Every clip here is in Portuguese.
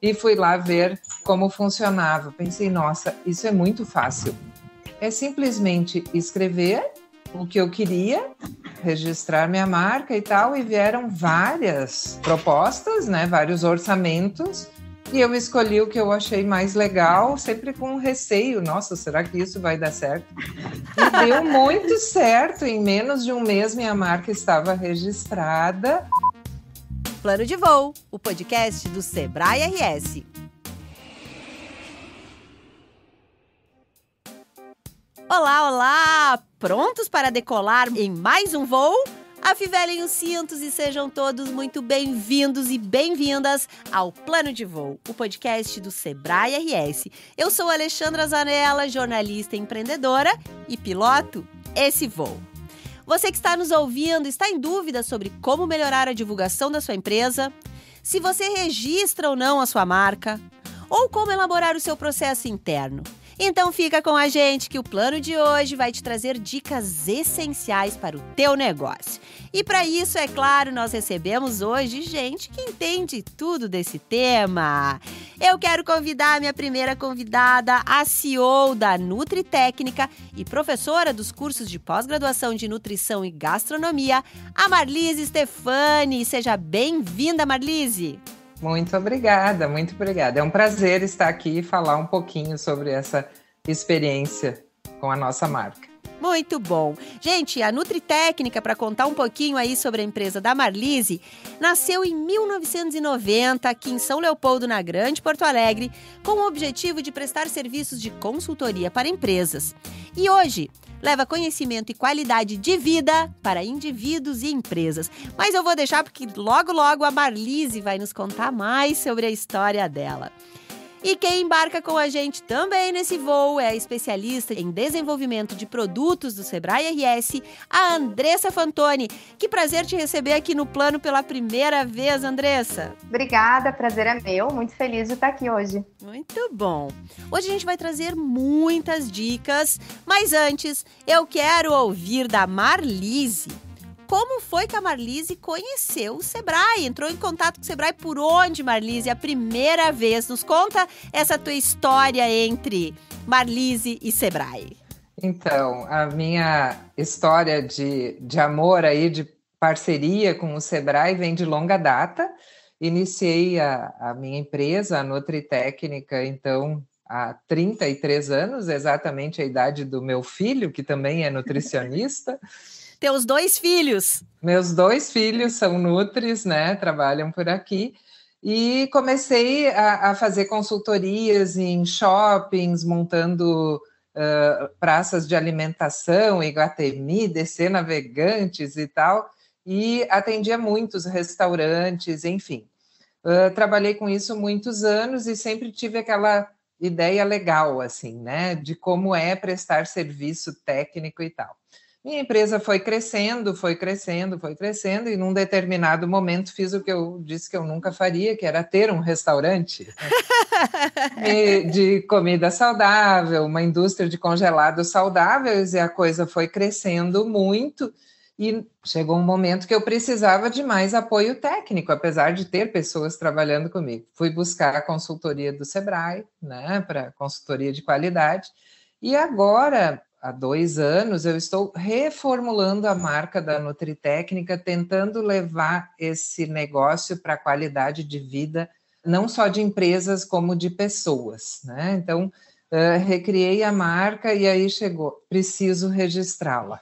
e fui lá ver como funcionava. Pensei, nossa, isso é muito fácil. É simplesmente escrever o que eu queria, registrar minha marca e tal, e vieram várias propostas, né, vários orçamentos, e eu escolhi o que eu achei mais legal, sempre com receio, nossa, será que isso vai dar certo? E deu muito certo, em menos de um mês minha marca estava registrada. Plano de Voo, o podcast do Sebrae RS. Olá, olá! Prontos para decolar em mais um voo? Afivelem os cintos e sejam todos muito bem-vindos e bem-vindas ao Plano de Voo, o podcast do Sebrae RS. Eu sou Alexandra Zanella, jornalista empreendedora e piloto esse voo. Você que está nos ouvindo está em dúvida sobre como melhorar a divulgação da sua empresa, se você registra ou não a sua marca, ou como elaborar o seu processo interno. Então fica com a gente que o plano de hoje vai te trazer dicas essenciais para o teu negócio. E para isso, é claro, nós recebemos hoje gente que entende tudo desse tema. Eu quero convidar a minha primeira convidada, a CEO da Nutri Técnica e professora dos cursos de pós-graduação de nutrição e gastronomia, a Marlise Stefani. Seja bem-vinda, Marlise. Muito obrigada, muito obrigada. É um prazer estar aqui e falar um pouquinho sobre essa experiência com a nossa marca. Muito bom. Gente, a Nutritécnica, para contar um pouquinho aí sobre a empresa da Marlise, nasceu em 1990 aqui em São Leopoldo, na Grande Porto Alegre, com o objetivo de prestar serviços de consultoria para empresas. E hoje, leva conhecimento e qualidade de vida para indivíduos e empresas. Mas eu vou deixar porque logo logo a Marlise vai nos contar mais sobre a história dela. E quem embarca com a gente também nesse voo é a especialista em desenvolvimento de produtos do Sebrae RS, a Andressa Fantoni. Que prazer te receber aqui no plano pela primeira vez, Andressa. Obrigada, prazer é meu. Muito feliz de estar aqui hoje. Muito bom. Hoje a gente vai trazer muitas dicas, mas antes eu quero ouvir da Marlise como foi que a Marlise conheceu o Sebrae? Entrou em contato com o Sebrae por onde, Marlise? É a primeira vez. Nos conta essa tua história entre Marlise e Sebrae. Então, a minha história de, de amor aí, de parceria com o Sebrae, vem de longa data. Iniciei a, a minha empresa, a Nutritécnica, então, há 33 anos, exatamente a idade do meu filho, que também é nutricionista. Teus dois filhos. Meus dois filhos são nutris, né? Trabalham por aqui. E comecei a, a fazer consultorias em shoppings, montando uh, praças de alimentação, Iguatemi, DC navegantes e tal. E atendia muitos restaurantes, enfim. Uh, trabalhei com isso muitos anos e sempre tive aquela ideia legal, assim, né, de como é prestar serviço técnico e tal. Minha empresa foi crescendo, foi crescendo, foi crescendo, e num determinado momento fiz o que eu disse que eu nunca faria, que era ter um restaurante né? de comida saudável, uma indústria de congelados saudáveis, e a coisa foi crescendo muito. E chegou um momento que eu precisava de mais apoio técnico, apesar de ter pessoas trabalhando comigo. Fui buscar a consultoria do Sebrae, né, para consultoria de qualidade. E agora há dois anos, eu estou reformulando a marca da Nutritécnica, tentando levar esse negócio para a qualidade de vida, não só de empresas, como de pessoas. Né? Então, Uh, recriei a marca e aí chegou, preciso registrá-la.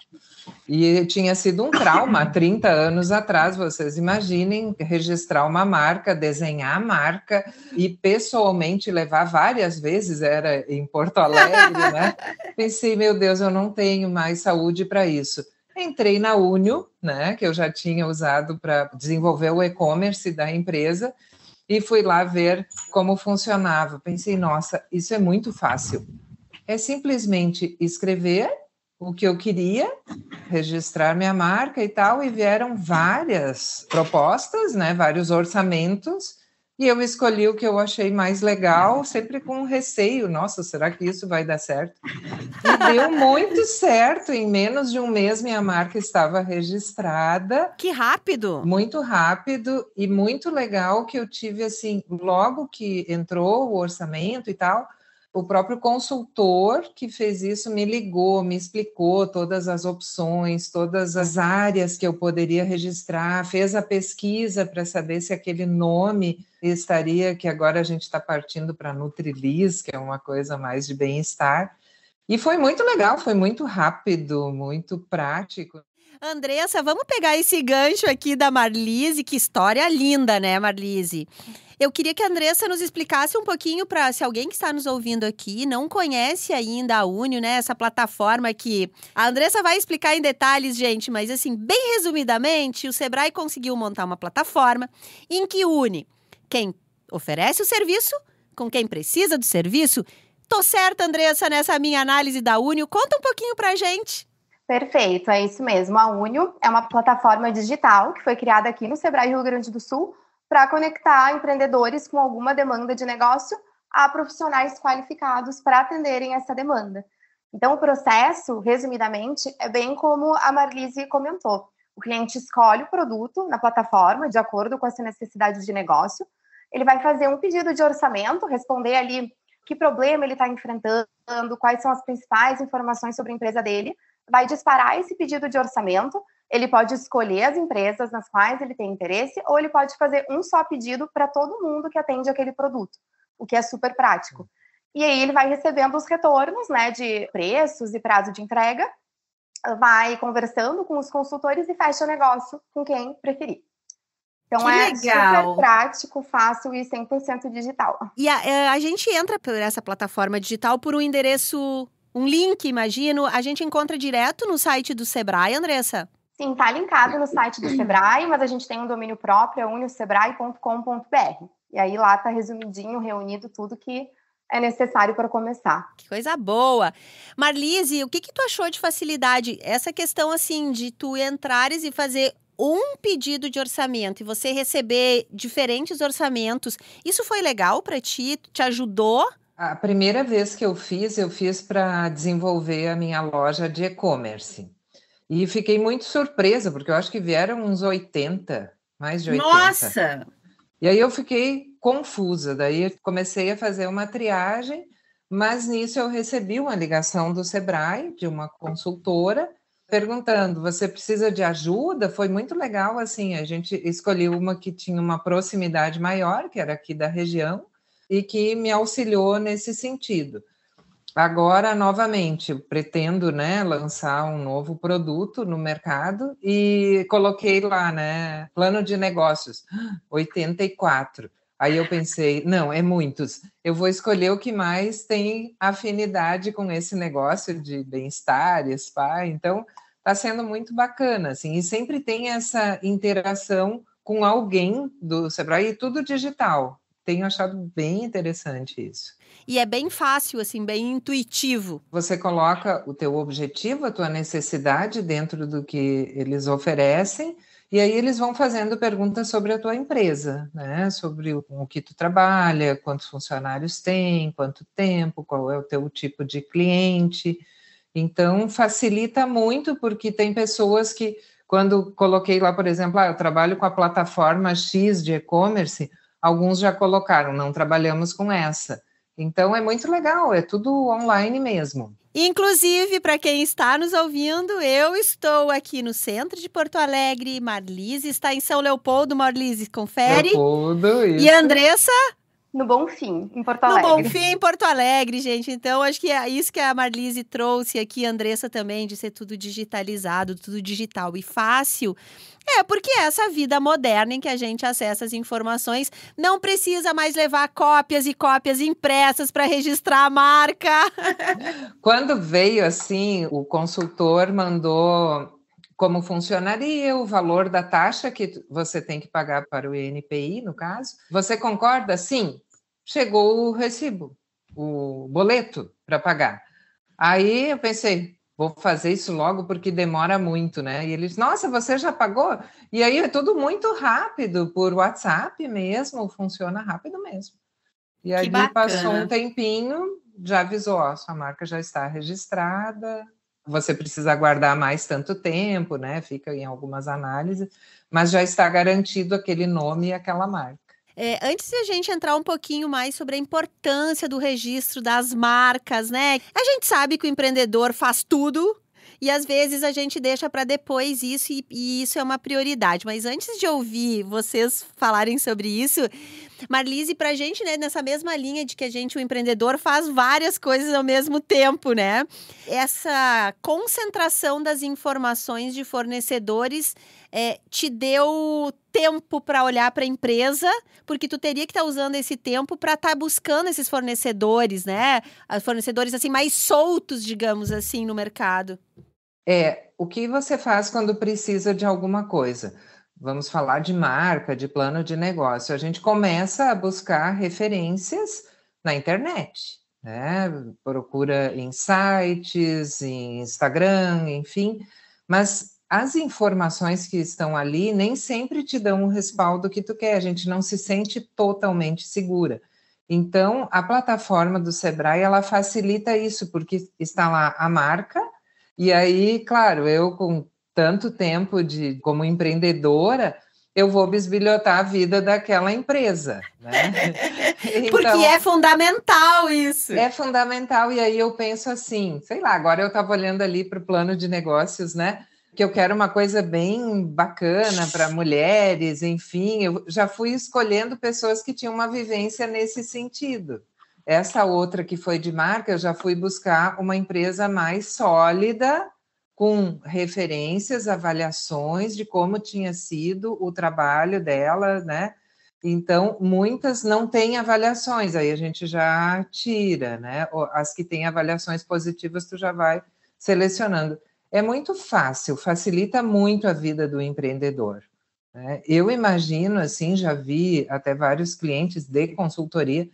E tinha sido um trauma 30 anos atrás, vocês imaginem registrar uma marca, desenhar a marca e pessoalmente levar várias vezes, era em Porto Alegre, né? Pensei, meu Deus, eu não tenho mais saúde para isso. Entrei na Unio, né, que eu já tinha usado para desenvolver o e-commerce da empresa, e fui lá ver como funcionava. Pensei, nossa, isso é muito fácil. É simplesmente escrever o que eu queria, registrar minha marca e tal, e vieram várias propostas, né, vários orçamentos e eu escolhi o que eu achei mais legal, sempre com receio, nossa, será que isso vai dar certo? E deu muito certo, em menos de um mês minha marca estava registrada. Que rápido! Muito rápido e muito legal que eu tive assim, logo que entrou o orçamento e tal, o próprio consultor que fez isso me ligou, me explicou todas as opções, todas as áreas que eu poderia registrar, fez a pesquisa para saber se aquele nome estaria, que agora a gente está partindo para Nutrilis, que é uma coisa mais de bem-estar. E foi muito legal, foi muito rápido, muito prático. Andressa, vamos pegar esse gancho aqui da Marlise, que história linda, né, Marlise? Eu queria que a Andressa nos explicasse um pouquinho para se alguém que está nos ouvindo aqui não conhece ainda a Unio, né? Essa plataforma que a Andressa vai explicar em detalhes, gente, mas assim, bem resumidamente, o Sebrae conseguiu montar uma plataforma em que une quem oferece o serviço com quem precisa do serviço. Tô certa, Andressa, nessa minha análise da Unio. Conta um pouquinho pra gente. Perfeito, é isso mesmo. A Unio é uma plataforma digital que foi criada aqui no Sebrae Rio Grande do Sul para conectar empreendedores com alguma demanda de negócio a profissionais qualificados para atenderem essa demanda. Então, o processo, resumidamente, é bem como a Marlise comentou. O cliente escolhe o produto na plataforma de acordo com a sua necessidade de negócio. Ele vai fazer um pedido de orçamento, responder ali que problema ele está enfrentando, quais são as principais informações sobre a empresa dele, vai disparar esse pedido de orçamento. Ele pode escolher as empresas nas quais ele tem interesse, ou ele pode fazer um só pedido para todo mundo que atende aquele produto, o que é super prático. E aí ele vai recebendo os retornos, né, de preços e prazo de entrega, vai conversando com os consultores e fecha o negócio com quem preferir. Então que é legal. super prático, fácil e 100% digital. E a, eh, a, gente entra por essa plataforma digital por um endereço um link, imagino, a gente encontra direto no site do Sebrae, Andressa? Sim, tá linkado no site do Sebrae, mas a gente tem um domínio próprio, é uniosebrae.com.br. E aí lá tá resumidinho, reunido tudo que é necessário para começar. Que coisa boa! Marlise, o que, que tu achou de facilidade? Essa questão, assim, de tu entrares e fazer um pedido de orçamento e você receber diferentes orçamentos, isso foi legal para ti? Te ajudou a primeira vez que eu fiz, eu fiz para desenvolver a minha loja de e-commerce. E fiquei muito surpresa, porque eu acho que vieram uns 80, mais de 80. Nossa! E aí eu fiquei confusa, daí comecei a fazer uma triagem, mas nisso eu recebi uma ligação do Sebrae, de uma consultora, perguntando: você precisa de ajuda? Foi muito legal, assim, a gente escolheu uma que tinha uma proximidade maior, que era aqui da região, e que me auxiliou nesse sentido. Agora, novamente, pretendo né, lançar um novo produto no mercado e coloquei lá, né? Plano de negócios, 84. Aí eu pensei, não, é muitos. Eu vou escolher o que mais tem afinidade com esse negócio de bem-estar, spa. Então, está sendo muito bacana, assim. E sempre tem essa interação com alguém do Sebrae, e tudo digital, tenho achado bem interessante isso. E é bem fácil, assim, bem intuitivo. Você coloca o teu objetivo, a tua necessidade dentro do que eles oferecem, e aí eles vão fazendo perguntas sobre a tua empresa, né? Sobre o, que tu trabalha, quantos funcionários tem, quanto tempo, qual é o teu tipo de cliente. Então facilita muito porque tem pessoas que quando coloquei lá, por exemplo, ah, eu trabalho com a plataforma X de e-commerce, Alguns já colocaram, não trabalhamos com essa. Então é muito legal, é tudo online mesmo. Inclusive, para quem está nos ouvindo, eu estou aqui no centro de Porto Alegre, Marlise está em São Leopoldo, Marlise, confere. Leopoldo, isso. E Andressa no Bom Fim, em Porto Alegre. No Bom Fim, em Porto Alegre, gente. Então, acho que é isso que a Marlise trouxe aqui, a Andressa também, de ser tudo digitalizado, tudo digital e fácil. É, porque é essa vida moderna em que a gente acessa as informações não precisa mais levar cópias e cópias impressas para registrar a marca. Quando veio assim, o consultor mandou como funcionaria, o valor da taxa que você tem que pagar para o INPI, no caso. Você concorda? Sim, chegou o recibo, o boleto para pagar. Aí eu pensei, vou fazer isso logo porque demora muito, né? E eles, nossa, você já pagou? E aí é tudo muito rápido, por WhatsApp mesmo, funciona rápido mesmo. E aí passou um tempinho, já avisou, ó, sua marca já está registrada, você precisa aguardar mais tanto tempo, né? Fica em algumas análises, mas já está garantido aquele nome e aquela marca. É, antes de a gente entrar um pouquinho mais sobre a importância do registro das marcas, né? A gente sabe que o empreendedor faz tudo, e às vezes a gente deixa para depois isso e, e, isso é uma prioridade. Mas antes de ouvir vocês falarem sobre isso, Marlise, pra gente, né, nessa mesma linha de que a gente, o empreendedor, faz várias coisas ao mesmo tempo, né? Essa concentração das informações de fornecedores é, te deu tempo para olhar para a empresa, porque tu teria que estar tá usando esse tempo para estar tá buscando esses fornecedores, né? Fornecedores assim mais soltos, digamos assim, no mercado. É, o que você faz quando precisa de alguma coisa? vamos falar de marca, de plano de negócio, a gente começa a buscar referências na internet, né? Procura em sites, em Instagram, enfim, mas as informações que estão ali nem sempre te dão o respaldo que tu quer, a gente não se sente totalmente segura. Então, a plataforma do Sebrae, ela facilita isso, porque está lá a marca, e aí, claro, eu com tanto tempo de como empreendedora, eu vou bisbilhotar a vida daquela empresa. Né? então, Porque é fundamental isso. É fundamental, e aí eu penso assim, sei lá, agora eu estava olhando ali para o plano de negócios, né? Que eu quero uma coisa bem bacana para mulheres, enfim, eu já fui escolhendo pessoas que tinham uma vivência nesse sentido. Essa outra que foi de marca, eu já fui buscar uma empresa mais sólida com referências, avaliações de como tinha sido o trabalho dela, né? Então, muitas não têm avaliações, aí a gente já tira, né? As que têm avaliações positivas, tu já vai selecionando. É muito fácil, facilita muito a vida do empreendedor. Né? Eu imagino, assim, já vi até vários clientes de consultoria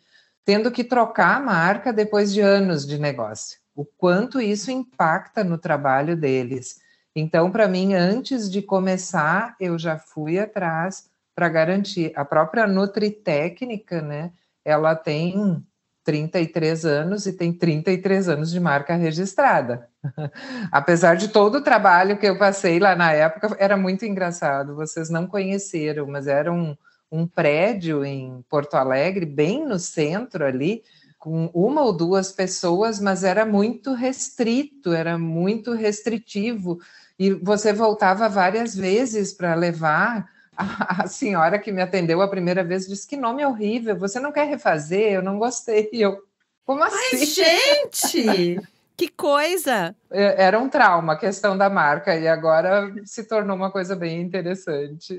tendo que trocar a marca depois de anos de negócio o quanto isso impacta no trabalho deles. Então, para mim, antes de começar, eu já fui atrás para garantir. A própria Nutritécnica, né? Ela tem 33 anos e tem 33 anos de marca registrada. Apesar de todo o trabalho que eu passei lá na época, era muito engraçado. Vocês não conheceram, mas era um, um prédio em Porto Alegre, bem no centro ali, com uma ou duas pessoas, mas era muito restrito, era muito restritivo. E você voltava várias vezes para levar. A, senhora que me atendeu a primeira vez disse que nome horrível, você não quer refazer? Eu não gostei. Eu, como assim? Mas, gente! Que coisa! É, era um trauma a questão da marca e agora se tornou uma coisa bem interessante.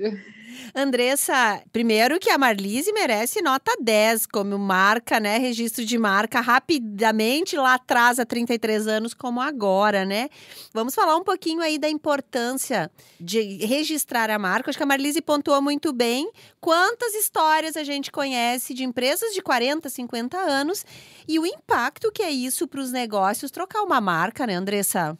Andressa, primeiro que a Marlise merece nota 10 como marca, né? Registro de marca rapidamente lá atrás, há 33 anos, como agora, né? Vamos falar um pouquinho aí da importância de registrar a marca. Acho que a Marlise pontuou muito bem Quantas histórias a gente conhece de empresas de 40, 50 anos e o impacto que é isso para os negócios trocar uma marca, né, Andressa?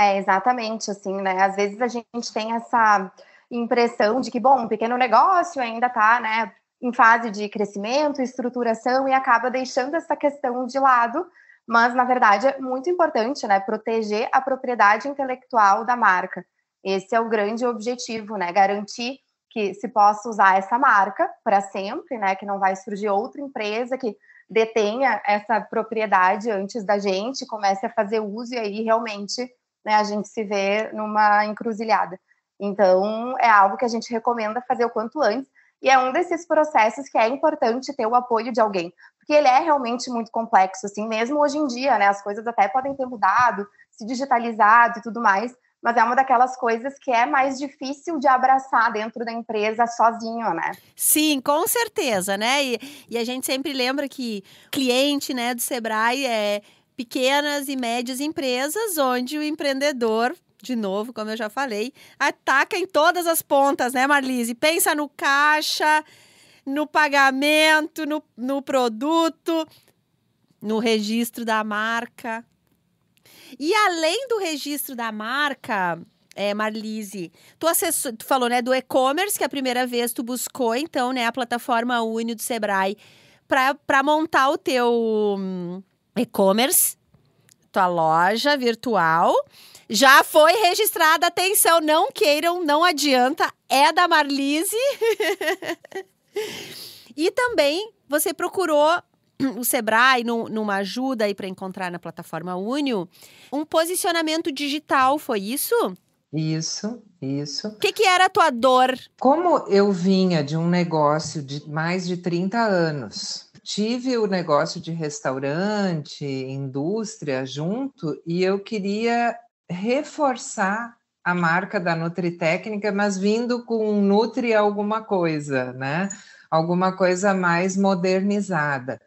É, exatamente, assim, né? Às vezes a gente tem essa impressão de que, bom, um pequeno negócio ainda está, né, em fase de crescimento, estruturação e acaba deixando essa questão de lado, mas na verdade é muito importante, né, proteger a propriedade intelectual da marca. Esse é o grande objetivo, né, garantir que se possa usar essa marca para sempre, né? Que não vai surgir outra empresa que detenha essa propriedade antes da gente, comece a fazer uso e aí realmente né, a gente se vê numa encruzilhada. Então, é algo que a gente recomenda fazer o quanto antes. E é um desses processos que é importante ter o apoio de alguém, porque ele é realmente muito complexo, assim, mesmo hoje em dia, né? As coisas até podem ter mudado, se digitalizado e tudo mais, mas é uma daquelas coisas que é mais difícil de abraçar dentro da empresa sozinho, né? Sim, com certeza, né? E, e a gente sempre lembra que cliente, né, do Sebrae é pequenas e médias empresas onde o empreendedor de novo, como eu já falei, ataca em todas as pontas, né, Marlise? Pensa no caixa, no pagamento, no, no produto, no registro da marca. E além do registro da marca, é, Marlise, tu, acessou, tu falou né, do e-commerce, que é a primeira vez tu buscou, então, né, a plataforma Uni do Sebrae para montar o teu hum, e-commerce, tua loja virtual. Já foi registrada, atenção, não queiram, não adianta, é da Marlise. e também você procurou o Sebrae, num, numa ajuda aí para encontrar na plataforma Unio, um posicionamento digital, foi isso? Isso, isso. O que, que, era a tua dor? Como eu vinha de um negócio de mais de 30 anos, tive o negócio de restaurante, indústria junto, e eu queria reforçar a marca da Nutritécnica, mas vindo com um Nutri alguma coisa, né? Alguma coisa mais modernizada.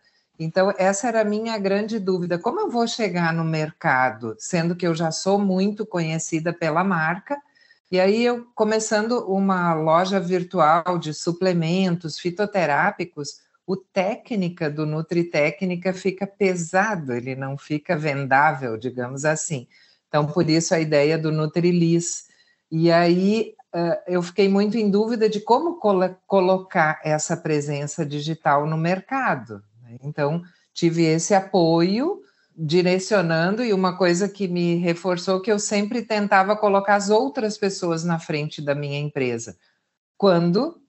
Então, essa era a minha grande dúvida: como eu vou chegar no mercado, sendo que eu já sou muito conhecida pela marca? E aí, eu começando uma loja virtual de suplementos fitoterápicos, o técnica do Nutritécnica fica pesado, ele não fica vendável, digamos assim. Então, por isso a ideia do Nutrilis. E aí, eu fiquei muito em dúvida de como colocar essa presença digital no mercado, né? Então, tive esse apoio direcionando e uma coisa que me reforçou que eu sempre tentava colocar as outras pessoas na frente da minha empresa. Quando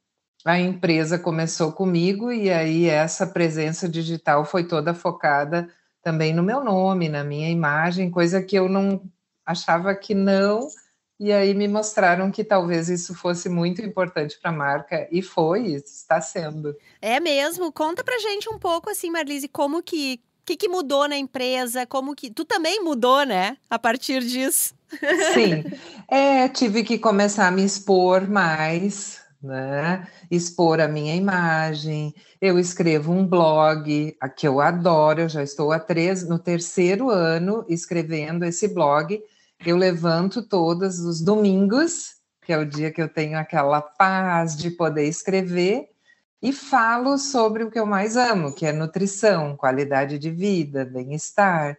a empresa começou comigo e aí essa presença digital foi toda focada também no meu nome, na minha imagem, coisa que eu não achava que não e aí me mostraram que talvez isso fosse muito importante para a marca e foi, está sendo. É mesmo. Conta para gente um pouco assim, Marlise, como que que, que mudou na empresa? Como que tu também mudou, né? A partir disso? Sim, é, tive que começar a me expor mais, né? Expor a minha imagem. Eu escrevo um blog a que eu adoro. Eu já estou há três, no terceiro ano escrevendo esse blog eu levanto todos os domingos, que é o dia que eu tenho aquela paz de poder escrever, e falo sobre o que eu mais amo, que é nutrição, qualidade de vida, bem-estar.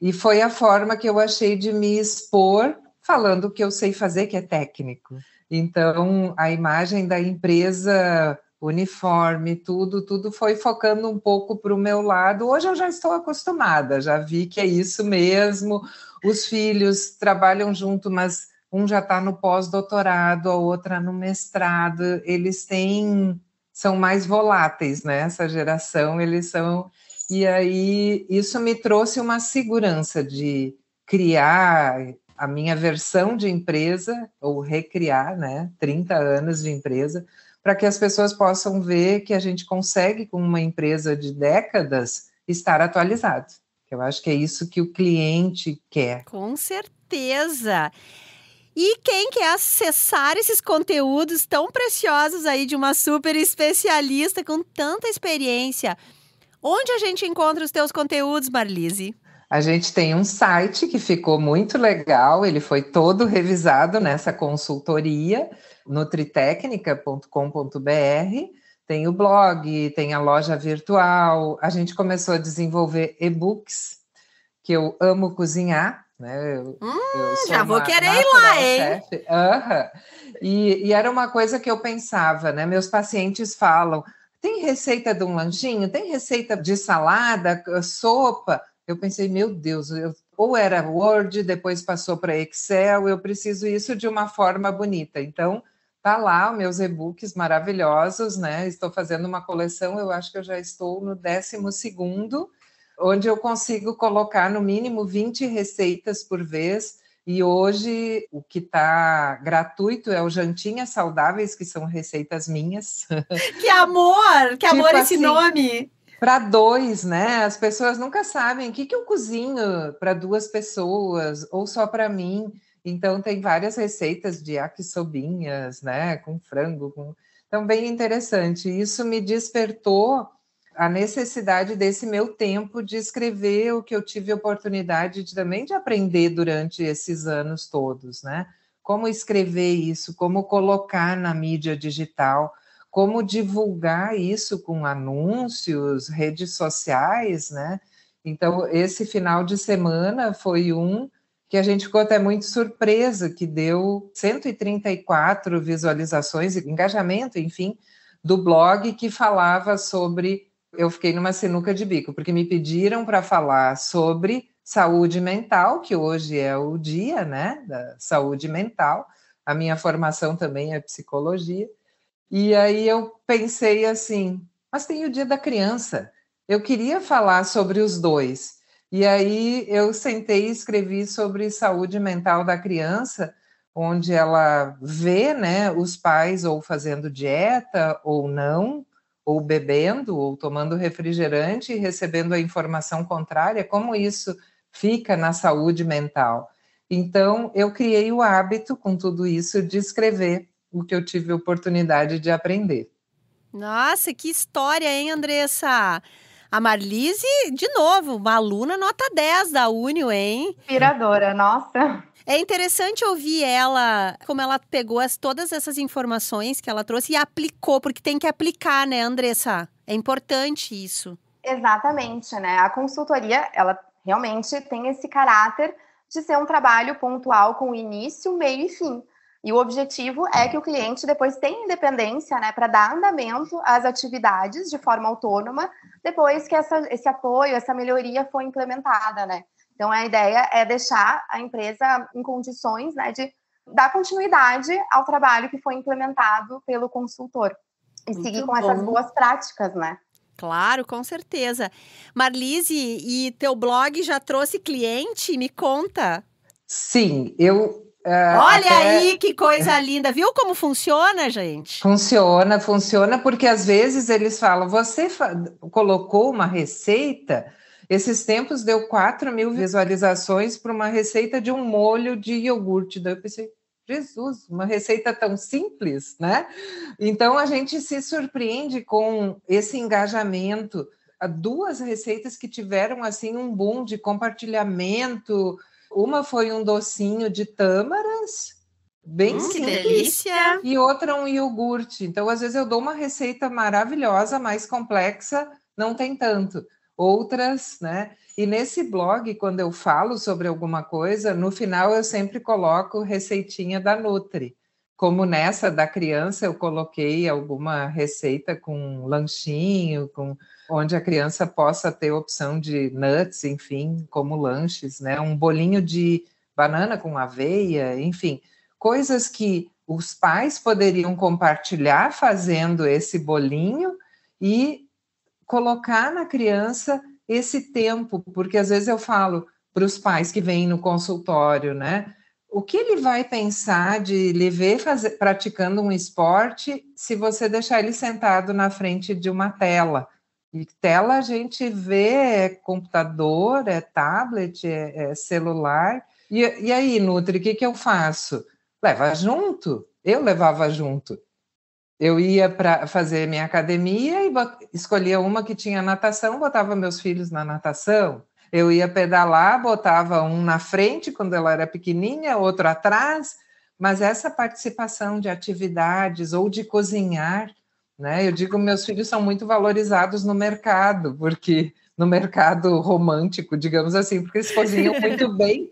E foi a forma que eu achei de me expor falando o que eu sei fazer, que é técnico. Então, a imagem da empresa, uniforme, tudo, tudo foi focando um pouco para o meu lado. Hoje eu já estou acostumada, já vi que é isso mesmo. Os filhos trabalham junto, mas um já está no pós-doutorado, a outra no mestrado. Eles têm são mais voláteis, né? Essa geração, eles são. E aí isso me trouxe uma segurança de criar a minha versão de empresa, ou recriar, né? 30 anos de empresa, para que as pessoas possam ver que a gente consegue, com uma empresa de décadas, estar atualizado. Eu acho que é isso que o cliente quer. Com certeza. E quem quer acessar esses conteúdos tão preciosos aí de uma super especialista com tanta experiência, onde a gente encontra os teus conteúdos, Marlise? A gente tem um site que ficou muito legal, ele foi todo revisado nessa consultoria, nutritécnica.com.br tem o blog, tem a loja virtual. A gente começou a desenvolver e-books, que eu amo cozinhar. Né? Eu, hum, eu já vou querer ir lá, hein? Uhum. E, e era uma coisa que eu pensava, né? Meus pacientes falam: tem receita de um lanchinho? Tem receita de salada, eh, sopa? Eu pensei, meu Deus, eu, ou era Word, depois passou para Excel, eu preciso isso de uma forma bonita. Então, Tá lá os meus e-books maravilhosos, né? Estou fazendo uma coleção, eu acho que eu já estou no 12 segundo, onde eu consigo colocar no mínimo 20 receitas por vez. E hoje o que está gratuito é o Jantinhas Saudáveis, que são receitas minhas. Que amor! Que amor tipo esse assim, nome! Para dois, né? As pessoas nunca sabem o que, que eu cozinho para duas pessoas ou só para mim. Então tem várias receitas de yakisobinhas, né, com frango, com... então bem interessante. Isso me despertou a necessidade desse meu tempo de escrever o que eu tive oportunidade de, também de aprender durante esses anos todos, né? Como escrever isso, como colocar na mídia digital, como divulgar isso com anúncios, redes sociais, né? Então, esse final de semana foi um que a gente ficou até muito surpresa, que deu 134 visualizações e engajamento, enfim, do blog que falava sobre. Eu fiquei numa sinuca de bico, porque me pediram para falar sobre saúde mental, que hoje é o dia, né, da saúde mental. A minha formação também é psicologia. E aí eu pensei assim, mas tem o dia da criança. Eu queria falar sobre os dois. E aí eu sentei e escrevi sobre saúde mental da criança, onde ela vê né, os pais ou fazendo dieta ou não, ou bebendo, ou tomando refrigerante e recebendo a informação contrária, como isso fica na saúde mental. Então, eu criei o hábito, com tudo isso, de escrever o que eu tive oportunidade de aprender. Nossa, que história, hein, Andressa? A Marlise, de novo, uma aluna nota 10 da Unio, hein? Inspiradora, nossa. É interessante ouvir ela, como ela pegou as, todas essas informações que ela trouxe e aplicou, porque tem que aplicar, né, Andressa? É importante isso. Exatamente, né? A consultoria, ela realmente tem esse caráter de ser um trabalho pontual com início, meio e fim. E o objetivo é que o cliente depois tenha independência né, para dar andamento às atividades de forma autônoma, depois que essa, esse apoio, essa melhoria foi implementada. Né? Então, a ideia é deixar a empresa em condições né, de dar continuidade ao trabalho que foi implementado pelo consultor e Muito seguir com bom. essas boas práticas, né? Claro, com certeza. Marlise, e teu blog já trouxe cliente? Me conta. Sim, eu é, Olha até... aí que coisa linda, viu como funciona, gente? Funciona, funciona, porque às vezes eles falam: você fa... colocou uma receita, esses tempos deu 4 mil visualizações para uma receita de um molho de iogurte. Daí eu pensei, Jesus, uma receita tão simples, né? Então a gente se surpreende com esse engajamento. Duas receitas que tiveram assim um boom de compartilhamento, uma foi um docinho de tâmaras, bem hum, simples. Que delícia! E outra um iogurte. Então, às vezes eu dou uma receita maravilhosa, mais complexa, não tem tanto. Outras, né? E nesse blog, quando eu falo sobre alguma coisa, no final eu sempre coloco receitinha da Nutri como nessa da criança, eu coloquei alguma receita com lanchinho, com onde a criança possa ter opção de nuts, enfim, como lanches, né? Um bolinho de banana com aveia, enfim, coisas que os pais poderiam compartilhar fazendo esse bolinho e colocar na criança esse tempo, porque às vezes eu falo para os pais que vêm no consultório, né? o que ele vai pensar de lhe ver fazer, praticando um esporte se você deixar ele sentado na frente de uma tela? E tela a gente vê é computador, é tablet, é, é celular. E, e, aí, Nutri, o que, que eu faço? Leva junto. Eu levava junto. Eu ia para fazer minha academia e escolhia uma que tinha natação, botava meus filhos na natação eu ia pedalar, botava um na frente quando ela era pequenininha, outro atrás, mas essa participação de atividades ou de cozinhar, né? Eu digo, meus filhos são muito valorizados no mercado, porque no mercado romântico, digamos assim, porque eles cozinham muito bem.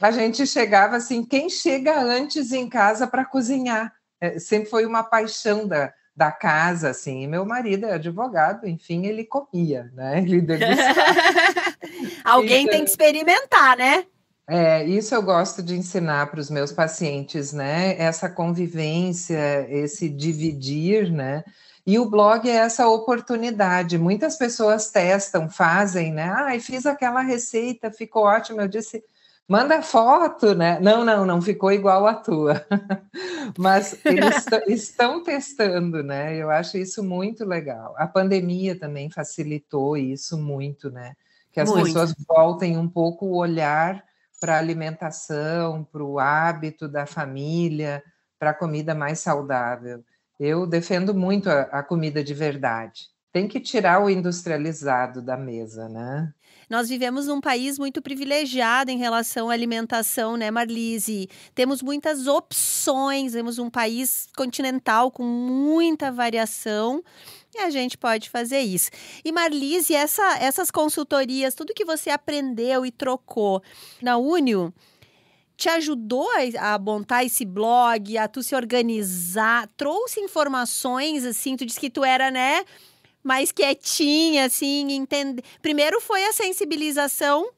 A gente chegava assim, quem chega antes em casa para cozinhar? É, sempre foi uma paixão da, da casa, assim. E meu marido é advogado, enfim, ele comia, né? Ele degustava. Alguém tem é que experimentar, né? É, isso eu gosto de ensinar para os meus pacientes, né? Essa convivência, esse dividir, né? E o blog é essa oportunidade. Muitas pessoas testam, fazem, né? Ah, fiz aquela receita, ficou ótimo. Eu disse, manda foto, né? Não, não, não ficou igual a tua. Mas eles estão testando, né? Eu acho isso muito legal. A pandemia também facilitou isso muito, né? que as Muito. pessoas voltem um pouco o olhar para a alimentação, para o hábito da família, para a comida mais saudável. Eu defendo muito a, a, comida de verdade. Tem que tirar o industrializado da mesa, né? Nós vivemos num país muito privilegiado em relação à alimentação, né, Marlise? Temos muitas opções, temos um país continental com muita variação e a gente pode fazer isso. E Marlise, essa, essas consultorias, tudo que você aprendeu e trocou na Unio, te ajudou a, montar esse blog, a tu se organizar, trouxe informações, assim, tu disse que tu era, né, mais quietinha, assim, entender. Primeiro foi a sensibilização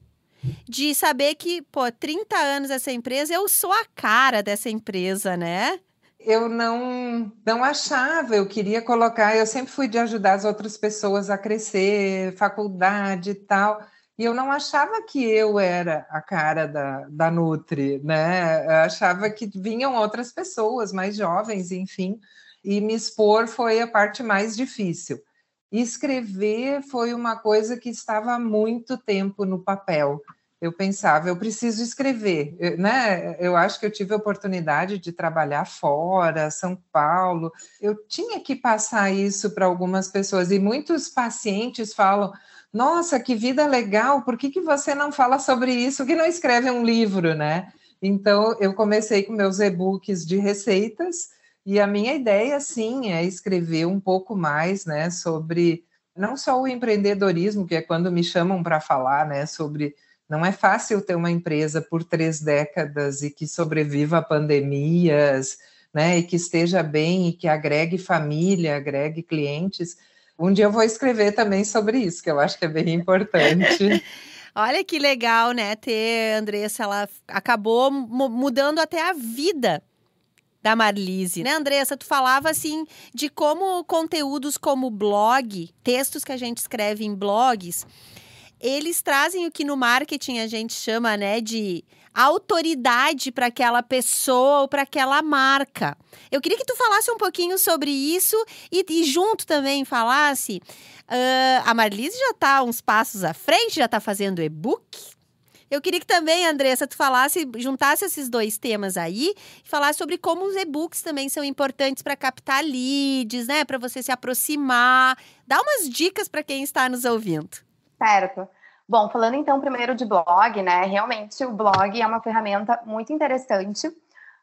de saber que, pô, 30 anos essa empresa, eu sou a cara dessa empresa, né? eu não, não achava, eu queria colocar, eu sempre fui de ajudar as outras pessoas a crescer, faculdade e tal, e eu não achava que eu era a cara da, da Nutri, né? Eu achava que vinham outras pessoas, mais jovens, enfim, e me expor foi a parte mais difícil. Escrever foi uma coisa que estava há muito tempo no papel eu pensava, eu preciso escrever, eu, né? Eu acho que eu tive a oportunidade de trabalhar fora, São Paulo. Eu tinha que passar isso para algumas pessoas e muitos pacientes falam: "Nossa, que vida legal! Por que que você não fala sobre isso? Que não escreve um livro, né?" Então, eu comecei com meus e-books de receitas e a minha ideia, sim, é escrever um pouco mais, né, sobre não só o empreendedorismo, que é quando me chamam para falar, né, sobre não é fácil ter uma empresa por três décadas e que sobreviva a pandemias, né, e que esteja bem e que agregue família, agregue clientes. Um dia eu vou escrever também sobre isso, que eu acho que é bem importante. Olha que legal, né, ter Andressa, ela acabou mudando até a vida da Marlise, né, Andressa? Tu falava assim de como conteúdos como blog, textos que a gente escreve em blogs, eles trazem o que no marketing a gente chama, né, de autoridade para aquela pessoa ou para aquela marca. Eu queria que tu falasse um pouquinho sobre isso e, e junto também falasse. Uh, a Marlise já está uns passos à frente, já está fazendo e-book. Eu queria que também, Andressa, tu falasse, juntasse esses dois temas aí e falasse sobre como os e-books também são importantes para captar leads, né, para você se aproximar. Dá umas dicas para quem está nos ouvindo certo. Bom, falando então primeiro de blog, né? Realmente o blog é uma ferramenta muito interessante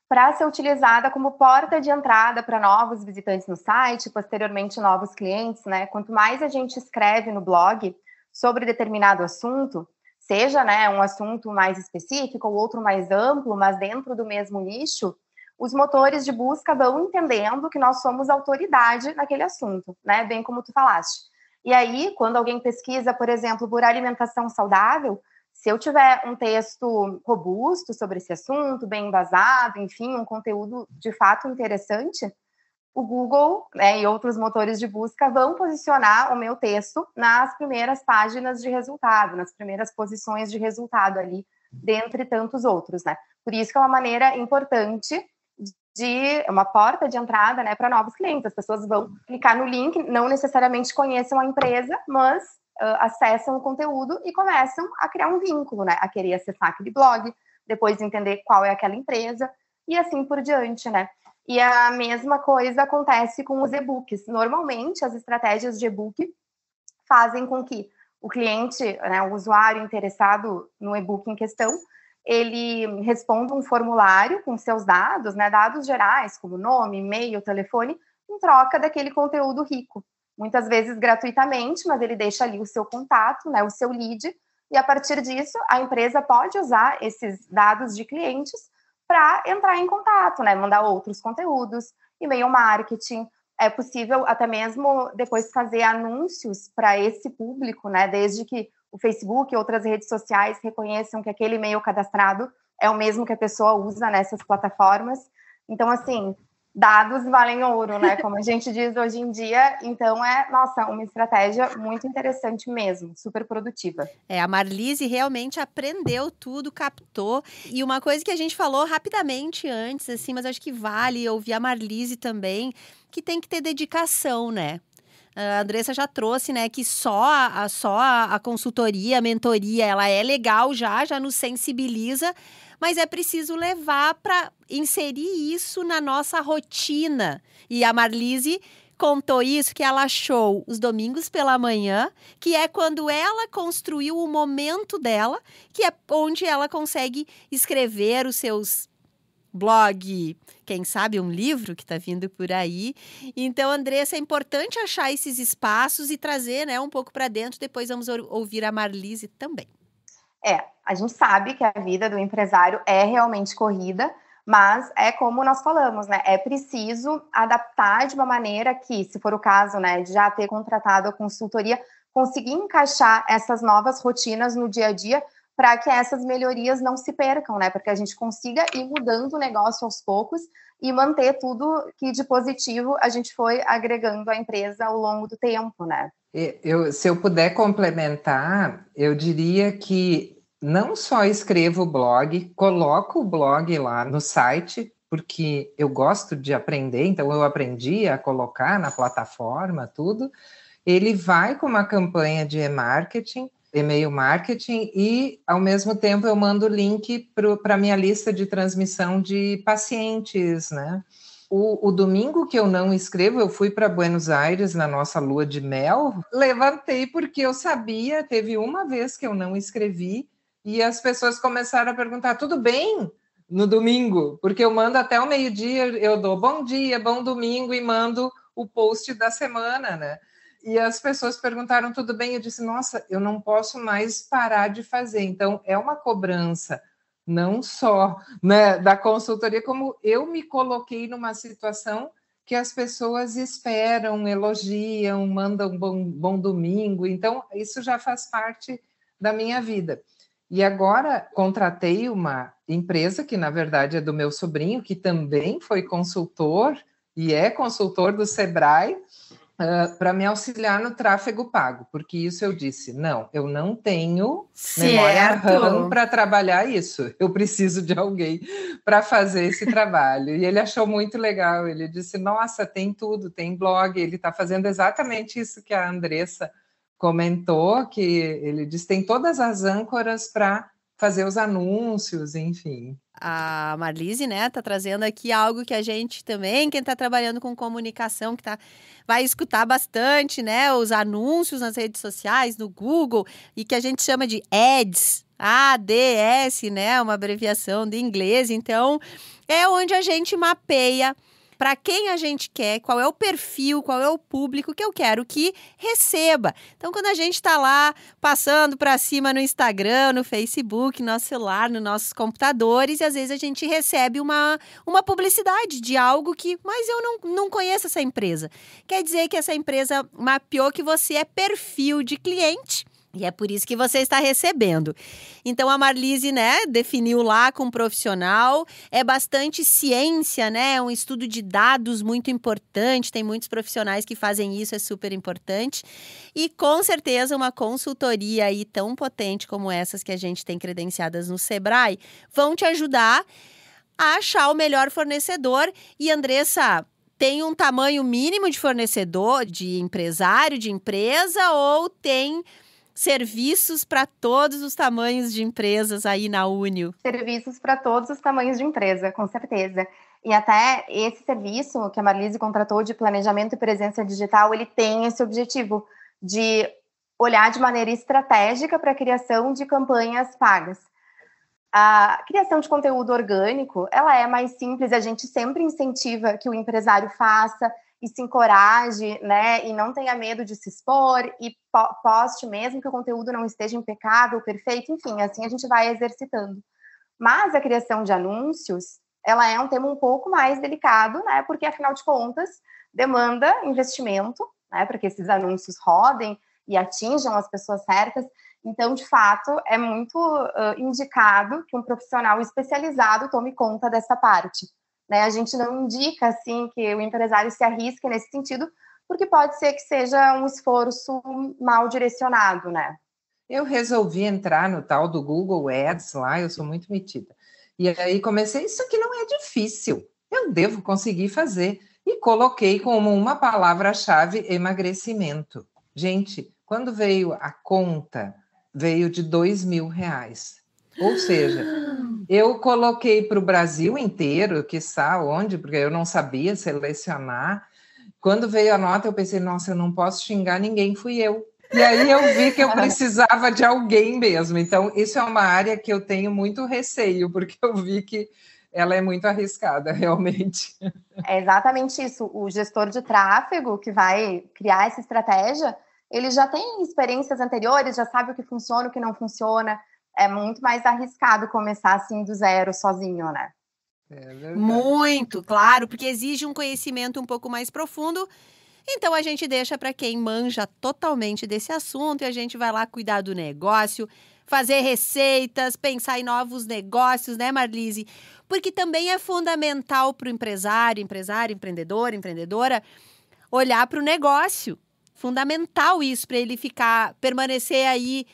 para ser utilizada como porta de entrada para novos visitantes no site, posteriormente novos clientes, né? Quanto mais a gente escreve no blog sobre determinado assunto, seja, né, um assunto mais específico ou outro mais amplo, mas dentro do mesmo nicho, os motores de busca vão entendendo que nós somos autoridade naquele assunto, né? Bem como tu falaste. E aí, quando alguém pesquisa, por exemplo, por alimentação saudável, se eu tiver um texto robusto sobre esse assunto, bem embasado, enfim, um conteúdo de fato interessante, o Google né, e outros motores de busca vão posicionar o meu texto nas primeiras páginas de resultado, nas primeiras posições de resultado ali, dentre tantos outros, né? Por isso que é uma maneira importante de uma porta de entrada né, para novos clientes. As pessoas vão clicar no link, não necessariamente conheçam a empresa, mas uh, acessam o conteúdo e começam a criar um vínculo, né, a querer acessar aquele blog, depois entender qual é aquela empresa e assim por diante, né? E a mesma coisa acontece com os e-books. Normalmente, as estratégias de e-book fazem com que o cliente, né, o usuário interessado no e-book em questão, ele responde um formulário com seus dados, né, dados gerais, como nome, e-mail, telefone, em troca daquele conteúdo rico. Muitas vezes gratuitamente, mas ele deixa ali o seu contato, né, o seu lead, e a partir disso a empresa pode usar esses dados de clientes para entrar em contato, né, mandar outros conteúdos, e-mail marketing, é possível até mesmo depois fazer anúncios para esse público, né? Desde que o Facebook e outras redes sociais reconheçam que aquele e-mail cadastrado é o mesmo que a pessoa usa nessas plataformas. Então, assim, dados valem ouro, né? Como a gente diz hoje em dia. Então, é, nossa, uma estratégia muito interessante mesmo, super produtiva. É, a Marlise realmente aprendeu tudo, captou. E uma coisa que a gente falou rapidamente antes, assim, mas acho que vale ouvir a Marlise também, que tem que ter dedicação, né? a Andressa já trouxe, né, que só a, só a consultoria, a mentoria, ela é legal já, já nos sensibiliza, mas é preciso levar para inserir isso na nossa rotina. E a Marlise contou isso que ela achou os domingos pela manhã, que é quando ela construiu o momento dela, que é onde ela consegue escrever os seus blog, quem sabe um livro que está vindo por aí. Então, Andressa, é importante achar esses espaços e trazer né, um pouco para dentro. Depois vamos ouvir a Marlise também. É, a gente sabe que a vida do empresário é realmente corrida, mas é como nós falamos, né? É preciso adaptar de uma maneira que, se for o caso, né, de já ter contratado a consultoria, conseguir encaixar essas novas rotinas no dia a dia para que essas melhorias não se percam, né? Porque a gente consiga ir mudando o negócio aos poucos e manter tudo que de positivo a gente foi agregando à empresa ao longo do tempo, né? Eu, se eu puder complementar, eu diria que não só escrevo o blog, coloco o blog lá no site, porque eu gosto de aprender, então eu aprendi a colocar na plataforma tudo. Ele vai com uma campanha de e-marketing, e-mail marketing e, ao mesmo tempo, eu mando o link para a minha lista de transmissão de pacientes, né? O, o, domingo que eu não escrevo, eu fui para Buenos Aires na nossa lua de mel. Levantei porque eu sabia, teve uma vez que eu não escrevi e as pessoas começaram a perguntar: tudo bem? No domingo, porque eu mando até o meio-dia, eu dou bom dia, bom domingo e mando o post da semana, né? E as pessoas perguntaram tudo bem. Eu disse, nossa, eu não posso mais parar de fazer. Então, é uma cobrança, não só né, da consultoria, como eu me coloquei numa situação que as pessoas esperam, elogiam, mandam bom, bom domingo. Então, isso já faz parte da minha vida. E agora contratei uma empresa que, na verdade, é do meu sobrinho, que também foi consultor e é consultor do Sebrae Uh, ah, para me auxiliar no tráfego pago, porque isso eu disse, não, eu não tenho certo. memória RAM para trabalhar isso. Eu preciso de alguém para fazer esse trabalho. E ele achou muito legal. Ele disse, nossa, tem tudo, tem blog. Ele está fazendo exatamente isso que a Andressa comentou, que ele diz tem todas as âncoras para fazer os anúncios, enfim a Marlise, né, tá trazendo aqui algo que a gente também, quem está trabalhando com comunicação, que tá, vai escutar bastante, né, os anúncios nas redes sociais, no Google, e que a gente chama de ads, ADS, né, uma abreviação do inglês. Então, é onde a gente mapeia para quem a gente quer, qual é o perfil, qual é o público que eu quero que receba. Então, quando a gente está lá passando para cima no Instagram, no Facebook, no nosso celular, nos nossos computadores, e às vezes a gente recebe uma, uma publicidade de algo que, mas eu não, não conheço essa empresa. Quer dizer que essa empresa mapeou que você é perfil de cliente e é por isso que você está recebendo. Então a Marlise, né, definiu lá com um profissional, é bastante ciência, né? É um estudo de dados muito importante, tem muitos profissionais que fazem isso, é super importante. E com certeza uma consultoria aí tão potente como essas que a gente tem credenciadas no Sebrae vão te ajudar a achar o melhor fornecedor. E Andressa, tem um tamanho mínimo de fornecedor, de empresário, de empresa ou tem serviços para todos os tamanhos de empresas aí na Unio. Serviços para todos os tamanhos de empresa, com certeza. E até esse serviço que a Marlise contratou de planejamento e presença digital, ele tem esse objetivo de olhar de maneira estratégica para a criação de campanhas pagas. A criação de conteúdo orgânico, ela é mais simples, a gente sempre incentiva que o empresário faça, e se encoraje, né? E não tenha medo de se expor e poste mesmo que o conteúdo não esteja impecável, perfeito, enfim, assim a gente vai exercitando. Mas a criação de anúncios, ela é um tema um pouco mais delicado, né? Porque afinal de contas, demanda investimento, né, para que esses anúncios rodem e atinjam as pessoas certas. Então, de fato, é muito uh, indicado que um profissional especializado tome conta dessa parte. Né? A gente não indica assim que o empresário se arrisque nesse sentido, porque pode ser que seja um esforço mal direcionado, né? Eu resolvi entrar no tal do Google Ads lá, eu sou muito metida. E aí comecei, isso aqui não é difícil, eu devo conseguir fazer. E coloquei como uma palavra-chave emagrecimento. Gente, quando veio a conta, veio de dois mil reais. Ou seja, eu coloquei para o Brasil inteiro, que onde, porque eu não sabia selecionar. Quando veio a nota, eu pensei, nossa, eu não posso xingar ninguém, fui eu. E aí eu vi que eu precisava de alguém mesmo. Então, isso é uma área que eu tenho muito receio, porque eu vi que ela é muito arriscada, realmente. É exatamente isso. O gestor de tráfego que vai criar essa estratégia, ele já tem experiências anteriores, já sabe o que funciona, o que não funciona é muito mais arriscado começar assim do zero sozinho, né? É muito, claro, porque exige um conhecimento um pouco mais profundo. Então a gente deixa para quem manja totalmente desse assunto e a gente vai lá cuidar do negócio, fazer receitas, pensar em novos negócios, né, Marlise? Porque também é fundamental para o empresário, empresário, empreendedor, empreendedora olhar para o negócio. Fundamental isso para ele ficar, permanecer aí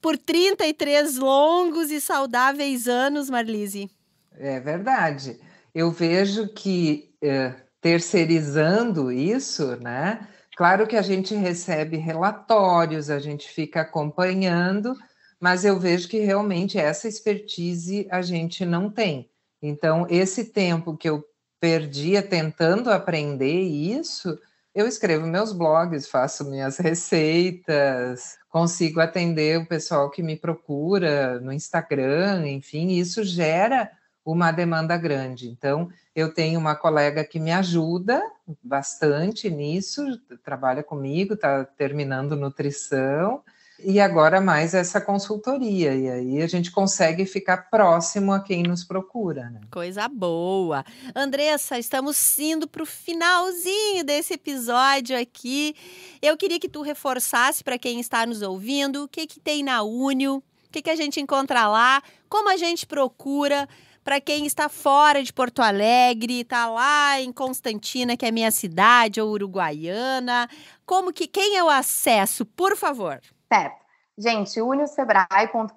por 33 longos e saudáveis anos, Marlise. É verdade. Eu vejo que é, terceirizando isso, né? Claro que a gente recebe relatórios, a gente fica acompanhando, mas eu vejo que realmente essa expertise a gente não tem. Então, esse tempo que eu perdia tentando aprender isso, eu escrevo meus blogs, faço minhas receitas, consigo atender o pessoal que me procura no Instagram, enfim, isso gera uma demanda grande. Então, eu tenho uma colega que me ajuda bastante nisso, trabalha comigo, está terminando nutrição, e agora mais essa consultoria. E aí a gente consegue ficar próximo a quem nos procura. Né? Coisa boa. Andressa, estamos indo para o finalzinho desse episódio aqui. Eu queria que tu reforçasse para quem está nos ouvindo o que, que tem na Unio, o que, que a gente encontra lá, como a gente procura para quem está fora de Porto Alegre, está lá em Constantina, que é minha cidade, ou Uruguaiana, como que quem eu acesso, por favor? Certo. Gente, uniosebrae.com.br,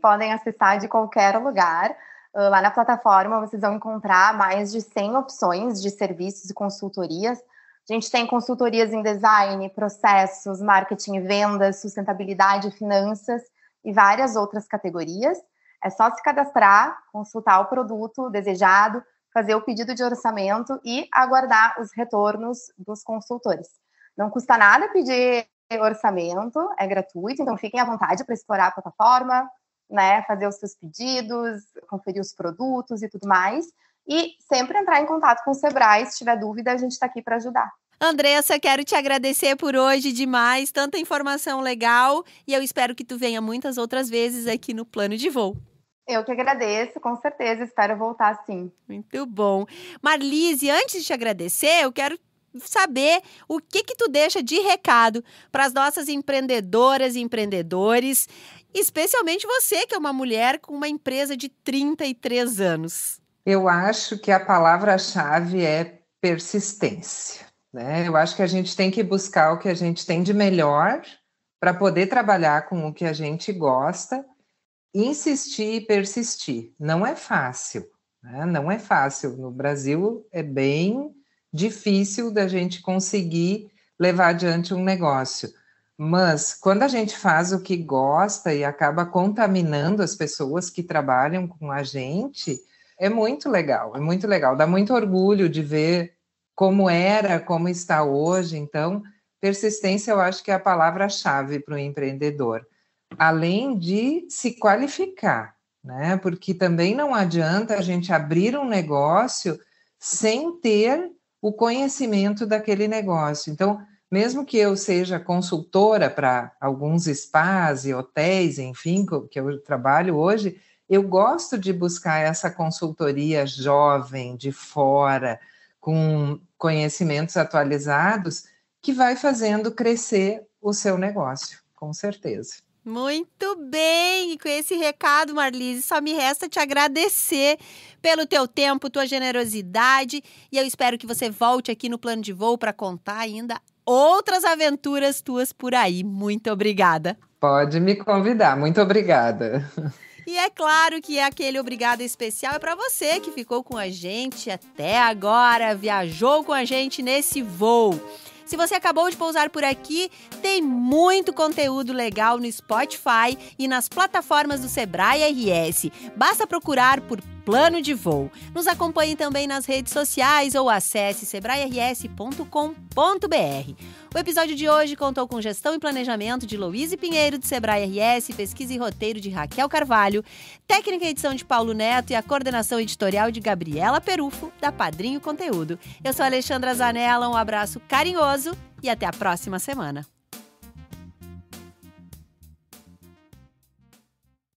podem acessar de qualquer lugar. Ah, lá na plataforma vocês vão encontrar mais de 100 opções de serviços e consultorias. A gente tem consultorias em design, processos, marketing e vendas, sustentabilidade, finanças e várias outras categorias. É só se cadastrar, consultar o produto desejado, fazer o pedido de orçamento e aguardar os retornos dos consultores. Não custa nada pedir orçamento, é gratuito, então fiquem à vontade para explorar a plataforma, né, fazer os seus pedidos, conferir os produtos e tudo mais. E sempre entrar em contato com o Sebrae, se tiver dúvida, a gente está aqui para ajudar. Andressa, quero te agradecer por hoje demais, tanta informação legal e eu espero que tu venha muitas outras vezes aqui no Plano de Voo. Eu que agradeço, com certeza, espero voltar sim. Muito bom. Marlise, antes de te agradecer, eu quero saber o que que tu deixa de recado para as nossas empreendedoras e empreendedores, especialmente você que é uma mulher com uma empresa de 33 anos. Eu acho que a palavra-chave é persistência. Né? Eu acho que a gente tem que buscar o que a gente tem de melhor para poder trabalhar com o que a gente gosta, insistir e persistir. Não é fácil, né? não é fácil. No Brasil é bem difícil da gente conseguir levar adiante um negócio. Mas quando a gente faz o que gosta e acaba contaminando as pessoas que trabalham com a gente, é muito legal, é muito legal. Dá muito orgulho de ver como era, como está hoje. Então, persistência eu acho que é a palavra-chave para o empreendedor. Além de se qualificar, né? Porque também não adianta a gente abrir um negócio sem ter o conhecimento daquele negócio. Então, mesmo que eu seja consultora para alguns spas e hotéis, enfim, que eu trabalho hoje, eu gosto de buscar essa consultoria jovem, de fora, com conhecimentos atualizados, que vai fazendo crescer o seu negócio, com certeza. Muito bem, e com esse recado, Marlise, só me resta te agradecer pelo teu tempo, tua generosidade, e eu espero que você volte aqui no plano de voo para contar ainda outras aventuras tuas por aí. Muito obrigada. Pode me convidar, muito obrigada. E é claro que aquele obrigado especial é para você que ficou com a gente até agora, viajou com a gente nesse voo. Se você acabou de pousar por aqui, tem muito conteúdo legal no Spotify e nas plataformas do Sebrae RS. Basta procurar por plano de voo. Nos acompanhe também nas redes sociais ou acesse sebrae-rs.com.br. O episódio de hoje contou com gestão e planejamento de Louise Pinheiro, de Sebrae RS, pesquisa e roteiro de Raquel Carvalho, técnica e edição de Paulo Neto e a coordenação editorial de Gabriela Perufo, da Padrinho Conteúdo. Eu sou Alexandra Zanella, um abraço carinhoso e até a próxima semana.